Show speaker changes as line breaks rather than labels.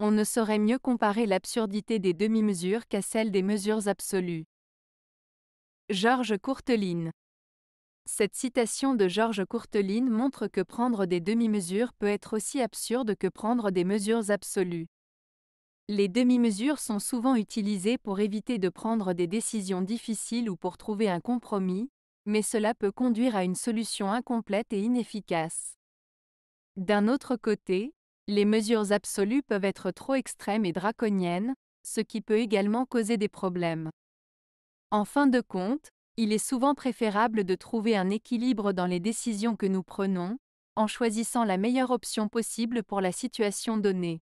on ne saurait mieux comparer l'absurdité des demi-mesures qu'à celle des mesures absolues. Georges Courteline Cette citation de Georges Courteline montre que prendre des demi-mesures peut être aussi absurde que prendre des mesures absolues. Les demi-mesures sont souvent utilisées pour éviter de prendre des décisions difficiles ou pour trouver un compromis, mais cela peut conduire à une solution incomplète et inefficace. D'un autre côté, les mesures absolues peuvent être trop extrêmes et draconiennes, ce qui peut également causer des problèmes. En fin de compte, il est souvent préférable de trouver un équilibre dans les décisions que nous prenons, en choisissant la meilleure option possible pour la situation donnée.